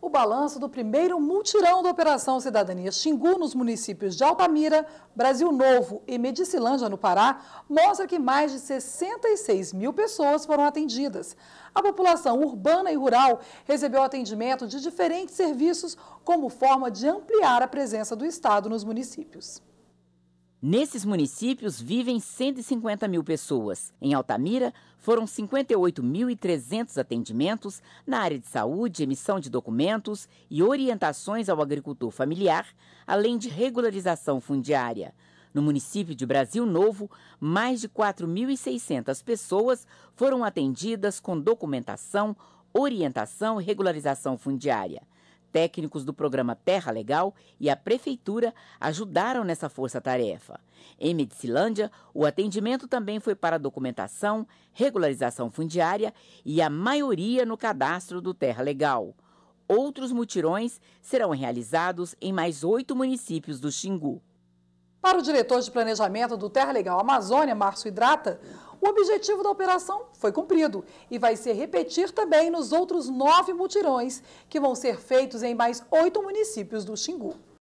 o balanço do primeiro multirão da Operação Cidadania Xingu nos municípios de Altamira, Brasil Novo e Medicilândia, no Pará, mostra que mais de 66 mil pessoas foram atendidas. A população urbana e rural recebeu atendimento de diferentes serviços como forma de ampliar a presença do Estado nos municípios. Nesses municípios vivem 150 mil pessoas. Em Altamira, foram 58.300 atendimentos na área de saúde, emissão de documentos e orientações ao agricultor familiar, além de regularização fundiária. No município de Brasil Novo, mais de 4.600 pessoas foram atendidas com documentação, orientação e regularização fundiária. Técnicos do programa Terra Legal e a Prefeitura ajudaram nessa força-tarefa. Em Medicilândia, o atendimento também foi para documentação, regularização fundiária e a maioria no cadastro do Terra Legal. Outros mutirões serão realizados em mais oito municípios do Xingu. Para o diretor de planejamento do Terra Legal Amazônia, Márcio Hidrata, o objetivo da operação foi cumprido e vai se repetir também nos outros nove mutirões, que vão ser feitos em mais oito municípios do Xingu.